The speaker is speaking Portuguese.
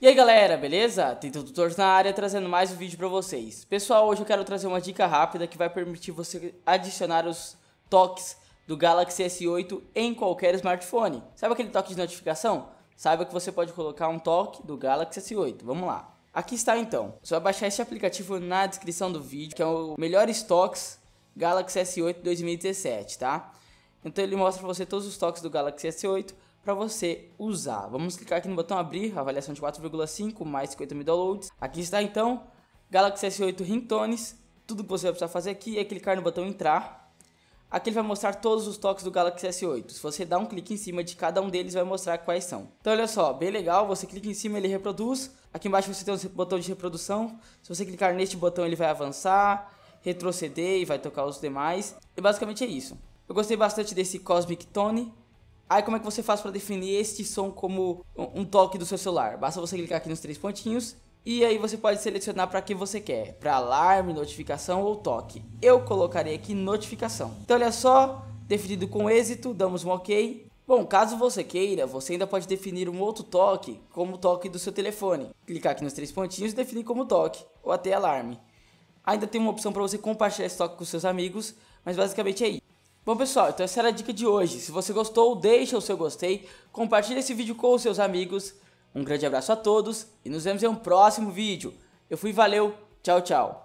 E aí galera, beleza? Tem Tutores na área trazendo mais um vídeo para vocês. Pessoal, hoje eu quero trazer uma dica rápida que vai permitir você adicionar os toques do Galaxy S8 em qualquer smartphone. Sabe aquele toque de notificação? Saiba que você pode colocar um toque do Galaxy S8. Vamos lá. Aqui está então. Você vai baixar esse aplicativo na descrição do vídeo, que é o Melhores Toques Galaxy S8 2017, tá? Então ele mostra para você todos os toques do Galaxy S8 para você usar. Vamos clicar aqui no botão abrir, avaliação de 4,5 mais 50 mil downloads. Aqui está então Galaxy S8 Ringtones. Tudo que você vai precisar fazer aqui é clicar no botão entrar. Aqui ele vai mostrar todos os toques do Galaxy S8. Se você dá um clique em cima de cada um deles, vai mostrar quais são. Então olha só, bem legal, você clica em cima ele reproduz. Aqui embaixo você tem um botão de reprodução. Se você clicar neste botão, ele vai avançar, retroceder e vai tocar os demais. E basicamente é isso. Eu gostei bastante desse Cosmic Tone. Aí como é que você faz para definir este som como um toque do seu celular? Basta você clicar aqui nos três pontinhos e aí você pode selecionar para que você quer, para alarme, notificação ou toque. Eu colocarei aqui notificação. Então olha só, definido com êxito, damos um OK. Bom, caso você queira, você ainda pode definir um outro toque como toque do seu telefone. Clicar aqui nos três pontinhos e definir como toque ou até alarme. Ainda tem uma opção para você compartilhar esse toque com seus amigos, mas basicamente é isso. Bom pessoal, então essa era a dica de hoje. Se você gostou, deixa o seu gostei, compartilhe esse vídeo com os seus amigos. Um grande abraço a todos e nos vemos em um próximo vídeo. Eu fui, valeu, tchau, tchau.